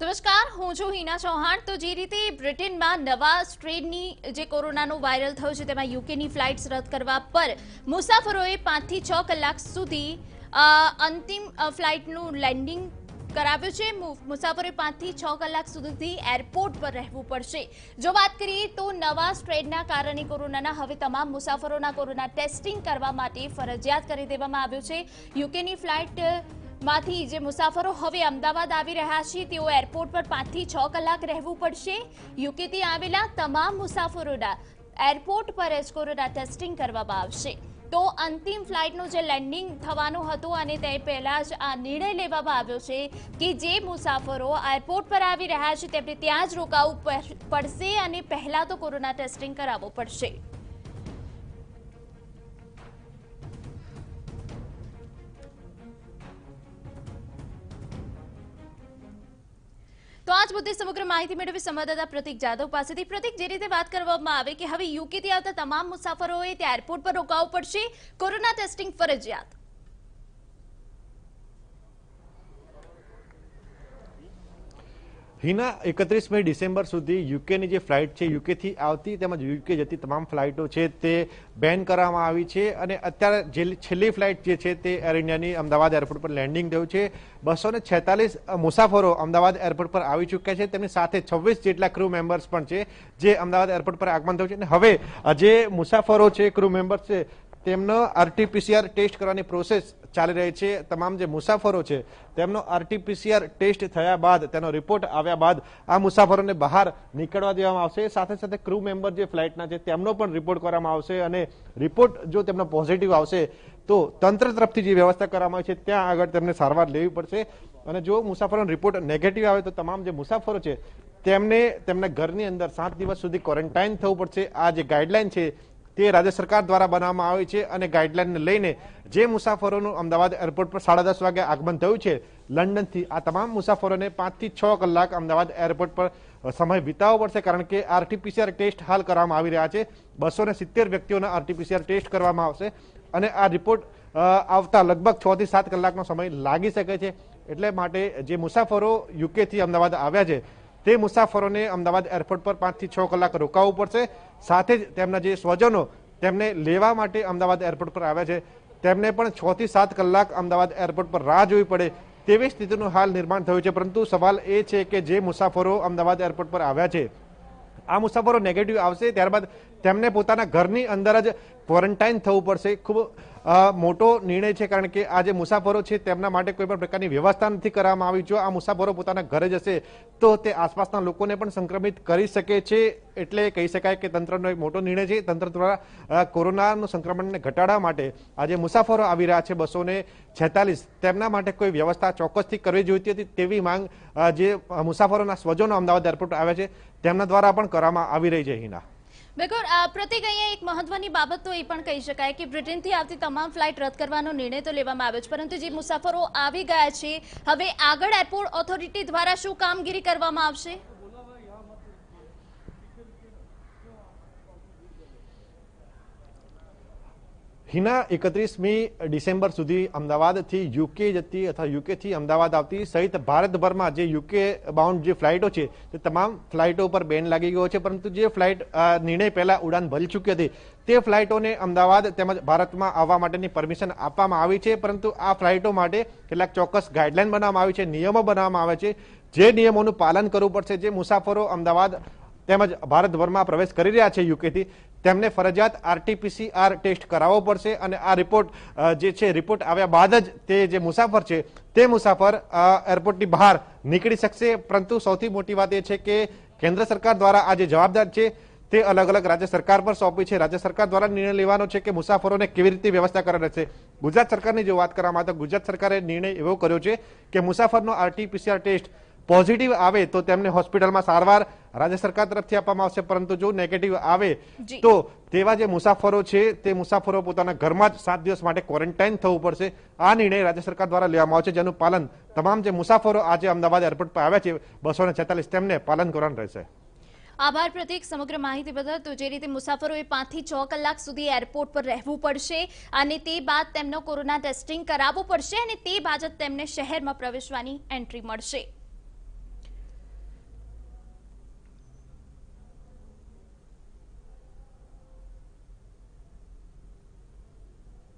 નમસ્કાર હું છું હિના ચૌહાણ તો જે રીતે બ્રિટનમાં નવા સ્ટ્રેનની જે કોરોનાનું વાયરલ થયું છે તેમાં યુકેની ફ્લાઇટ્સ રદ કરવા પર મુસાફરોએ પાંચથી છ કલાક સુધી અંતિમ ફ્લાઇટનું લેન્ડિંગ કરાવ્યું છે મુસાફરે પાંચથી છ કલાક સુધી એરપોર્ટ પર રહેવું પડશે જો વાત કરીએ તો નવા સ્ટ્રેડના કારણે કોરોનાના હવે તમામ મુસાફરોના કોરોના ટેસ્ટિંગ કરવા માટે ફરજિયાત કરી દેવામાં આવ્યું છે યુકેની ફ્લાઇટ માંથી જે મુસાફરો હવે અમદાવાદ આવી રહ્યા છે તેઓ એરપોર્ટ પર પાંચથી છ કલાક રહેવું પડશે યુકેથી આવેલા તમામ મુસાફરોના એરપોર્ટ પર જ કોરોના ટેસ્ટિંગ કરવામાં આવશે તો અંતિમ ફ્લાઇટનું જે લેન્ડિંગ થવાનું હતું અને તે પહેલાં જ આ નિર્ણય લેવામાં આવ્યો છે કે જે મુસાફરો એરપોર્ટ પર આવી રહ્યા છે તેમને ત્યાં જ રોકાવું પડશે અને પહેલાં તો કોરોના ટેસ્ટિંગ કરાવવું પડશે મુદ્દે સમગ્ર માહિતી મેળવી સંવાદદાતા પ્રતિક જાદવ પાસેથી પ્રતિક જે રીતે વાત કરવામાં આવે કે હવે યુકેથી આવતા તમામ મુસાફરોએ ત્યાં એરપોર્ટ પર રોકાવું પડશે કોરોના ટેસ્ટિંગ ફરજિયાત હિના એકત્રીસમી ડિસેમ્બર સુધી યુકેની જે ફ્લાઇટ છે યુકેથી આવતી તેમજ યુકે જતી તમામ ફ્લાઇટો છે તે બેન કરવામાં આવી છે અને અત્યારે જે છેલ્લી ફ્લાઇટ જે છે તે એર ઇન્ડિયાની અમદાવાદ એરપોર્ટ પર લેન્ડિંગ થયું છે બસો છેતાલીસ મુસાફરો અમદાવાદ એરપોર્ટ પર આવી ચૂક્યા છે તેમની સાથે છવ્વીસ જેટલા ક્રૂ મેમ્બર્સ પણ છે જે અમદાવાદ એરપોર્ટ પર આગમન થયું છે અને હવે જે મુસાફરો છે ક્રૂ મેમ્બર્સ છે તેમનો આરટીપીસીઆર ટેસ્ટ કરવાની પ્રોસેસ ચાલી રહી છે તમામ જે મુસાફરો છે તેમનો આરટીપીસીઆર ટેસ્ટ થયા બાદ તેનો રિપોર્ટ આવ્યા બાદ આ મુસાફરોને બહાર નીકળવા દેવામાં આવશે સાથે સાથે ક્રૂ મેમ્બર જે ફ્લાઇટના છે તેમનો પણ રિપોર્ટ કરવામાં આવશે અને રિપોર્ટ જો તેમનો પોઝિટિવ આવશે તો તંત્ર તરફથી જે વ્યવસ્થા કરવામાં આવી છે ત્યાં આગળ તેમને સારવાર લેવી પડશે અને જો મુસાફરોનો રિપોર્ટ નેગેટિવ આવે તો તમામ જે મુસાફરો છે તેમને તેમના ઘરની અંદર સાત દિવસ સુધી ક્વોરન્ટાઇન થવું પડશે આ જે ગાઈડલાઇન છે તે રાજ્ય સરકાર દ્વારા બનાવવામાં આવી છે અને ગાઈડલાઈનને લઈને જે મુસાફરોનું અમદાવાદ એરપોર્ટ પર સાડા દસ વાગે આગમન થયું છે લંડનથી આ તમામ મુસાફરોને પાંચથી છ કલાક અમદાવાદ એરપોર્ટ પર સમય વિતાવવો પડશે કારણ કે આરટીપીસીઆર ટેસ્ટ હાલ કરવામાં આવી રહ્યા છે બસો સિત્તેર વ્યક્તિઓના આરટીપીસીઆર ટેસ્ટ કરવામાં આવશે અને આ રિપોર્ટ આવતા લગભગ છ થી સાત કલાકનો સમય લાગી શકે છે એટલે માટે જે મુસાફરો યુકેથી અમદાવાદ આવ્યા છે તે મુસાફરોને અમદાવાદ એરપોર્ટ પર પાંચથી છ કલાક રોકાવવું પડશે સાથે જ તેમના જે સ્વજનો તેમને લેવા માટે અમદાવાદ એરપોર્ટ પર આવ્યા છે તેમને પણ છથી સાત કલાક અમદાવાદ એરપોર્ટ પર રાહ જોવી પડે તેવી સ્થિતિનું હાલ નિર્માણ થયું છે પરંતુ સવાલ એ છે કે જે મુસાફરો અમદાવાદ એરપોર્ટ પર આવ્યા છે આ મુસાફરો નેગેટિવ આવશે ત્યારબાદ તેમને પોતાના ઘરની અંદર જ ક્વોરન્ટાઇન થવું પડશે ખૂબ મોટો નિર્ણય છે કારણ કે આ જે મુસાફરો છે તેમના માટે કોઈ પણ પ્રકારની વ્યવસ્થા નથી કરવામાં આવી જો આ મુસાફરો પોતાના ઘરે જશે તો તે આસપાસના લોકોને પણ સંક્રમિત કરી શકે છે એટલે કહી શકાય કે તંત્રનો એક મોટો નિર્ણય છે તંત્ર દ્વારા કોરોનાનું સંક્રમણને ઘટાડવા માટે આજે મુસાફરો આવી રહ્યા છે બસો છેતાલીસ તેમના માટે કોઈ વ્યવસ્થા ચોક્કસથી કરવી જોઈતી હતી તેવી માંગ જે મુસાફરોના સ્વજનો અમદાવાદ એરપોર્ટ આવ્યા છે તેમના દ્વારા પણ કરવામાં આવી રહી છે હિના બિલકુલ પ્રતિક અહીંયા એક મહત્વની બાબત તો એ પણ કહી શકાય કે બ્રિટનથી આવતી તમામ ફ્લાઇટ રદ કરવાનો નિર્ણય તો લેવામાં આવ્યો છે પરંતુ જે મુસાફરો આવી ગયા છે હવે આગળ એરપોર્ટ ઓથોરિટી દ્વારા શું કામગીરી કરવામાં આવશે હિના એકત્રીસમી ડિસેમ્બર સુધી અમદાવાદથી યુકે જતી અથવા યુકેથી અમદાવાદ આવતી સહિત ભારતભરમાં જે યુકે બાઉન્ડ જે ફ્લાઇટો છે તે તમામ ફ્લાઇટો પર બેન લાગી ગયો છે પરંતુ જે ફ્લાઇટ નિર્ણય પહેલાં ઉડાન ભરી ચૂકી હતી તે ફ્લાઇટોને અમદાવાદ તેમજ ભારતમાં આવવા માટેની પરમિશન આપવામાં આવી છે પરંતુ આ ફ્લાઇટો માટે કેટલાક ચોક્કસ ગાઈડલાઇન બનાવવામાં આવી છે નિયમો બનાવવામાં આવે છે જે નિયમોનું પાલન કરવું પડશે જે મુસાફરો અમદાવાદ તેમજ ભારતભરમાં પ્રવેશ કરી રહ્યા છે યુકેથી તેમને ફરજિયાત આરટીપીસીઆર ટેસ્ટ કરાવવો પડશે અને આ રિપોર્ટ જે છે રિપોર્ટ આવ્યા બાદ જ તે જે મુસાફર છે તે મુસાફર એરપોર્ટની બહાર નીકળી શકશે પરંતુ સૌથી મોટી વાત એ છે કે કેન્દ્ર સરકાર દ્વારા આ જે જવાબદાર છે તે અલગ અલગ રાજ્ય સરકાર પર સોંપી છે રાજ્ય સરકાર દ્વારા નિર્ણય લેવાનો છે કે મુસાફરોને કેવી રીતે વ્યવસ્થા કરવાની છે ગુજરાત સરકારની જો વાત કરવામાં આવે તો ગુજરાત સરકારે નિર્ણય એવો કર્યો છે કે મુસાફરનો આરટીપીસીઆર ટેસ્ટ પોઝિટિવ આવે તો તેમને હોસ્પિટલમાં સારવાર રાજ્ય સરકાર તરફથી આપવામાં આવશે પરંતુ જો નેગેટિવ આવે તો તેવા જે મુસાફરો છે તે મુસાફરો પોતાના ઘરમાં જ સાત દિવસ માટે ક્વોરન્ટાઇન થવું પડશે આ નિર્ણય રાજ્ય સરકાર દ્વારા લેવામાં આવશે જેનું પાલન તમામ જે મુસાફરો આજે અમદાવાદ એરપોર્ટ પર આવ્યા છે બસો તેમને પાલન કરવાનું રહેશે આભાર પ્રતિક સમગ્ર માહિતી બદલ તો જે રીતે મુસાફરોએ પાંચથી છ કલાક સુધી એરપોર્ટ પર રહેવું પડશે અને તે બાદ તેમનો કોરોના ટેસ્ટિંગ કરાવવું પડશે અને તે બાદ જ તેમને શહેરમાં પ્રવેશવાની એન્ટ્રી મળશે